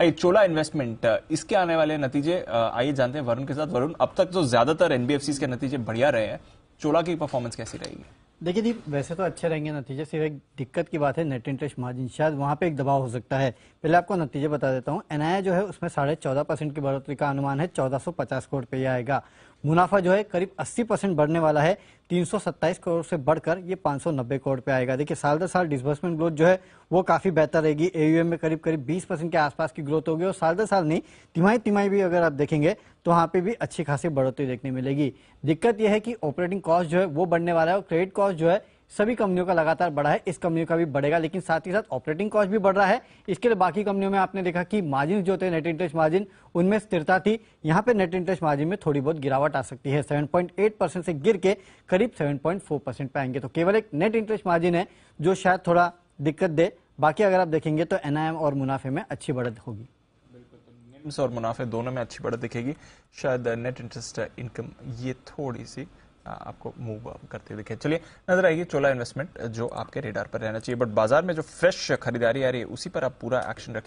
चोला investment uh, इसके आने वाले नतीजे uh, आइए जानते हैं वरुण के साथ वरुण अब तक जो तो ज्यादातर एनबीएफसी के नतीजे बढ़िया रहे हैं चोला की परफॉर्मेंस कैसी रहेगी देखिए दीप वैसे तो अच्छे रहेंगे नतीजे सिर्फ एक दिक्कत की बात है नेट इंटरेस्ट मार्जिन शायद वहाँ पे एक दबाव हो सकता है पहले आपको नतीजे बता देता हूँ एनआईए जो है उसमें साढ़े चौदह परसेंट की बढ़ोतरी का अनुमान है चौदह सौ पचास करोड़ पे आएगा मुनाफा जो है करीब अस्सी परसेंट बढ़ने वाला है 327 करोड़ से बढ़कर ये 590 करोड़ पे आएगा देखिए साल दर साल डिसबर्समेंट ग्रोथ जो है वो काफी बेहतर रहेगी एयूएम में करीब करीब 20 परसेंट के आसपास की ग्रोथ होगी और साल दर साल नहीं तिमाही तिमाही भी अगर आप देखेंगे तो वहाँ पे भी अच्छी खासी बढ़ोतरी देखने मिलेगी दिक्कत यह है कि ऑपरेटिंग कॉस्ट जो है वो बढ़ने वाला है और क्रेडिट कॉस्ट जो है सभी कंपनियों का लगातार बढ़ा है इस कंपनी का भी बढ़ेगा लेकिन साथ ही साथ ऑपरेटिंग कॉस्ट भी बढ़ रहा है इसके लिए बाकी कंपनियों में आपने देखा कि मार्जिन जो थे नेट इंटरेस्ट मार्जिन उनमें स्थिरता थी यहाँ पे नेट इंटरेस्ट मार्जिन में थोड़ी बहुत गिरावट आ सकती है 7.8 परसेंट से गिर के करीब सेवन परसेंट पे आएंगे तो केवल एक नेट इंटरेस्ट मार्जिन है जो शायद थोड़ा दिक्कत दे बाकी अगर आप देखेंगे तो एनआईएम और मुनाफे में अच्छी बढ़त होगी बिल्कुल तो और मुनाफे दोनों में अच्छी बढ़त दिखेगी शायद नेट इंटरेस्ट इनकम ये थोड़ी सी आपको मूव करते दिखे चलिए नजर आएगी चोला इन्वेस्टमेंट जो आपके रेडार पर रहना चाहिए बट बाजार में जो फ्रेश खरीदारी आ रही है उसी पर आप पूरा एक्शन रखिए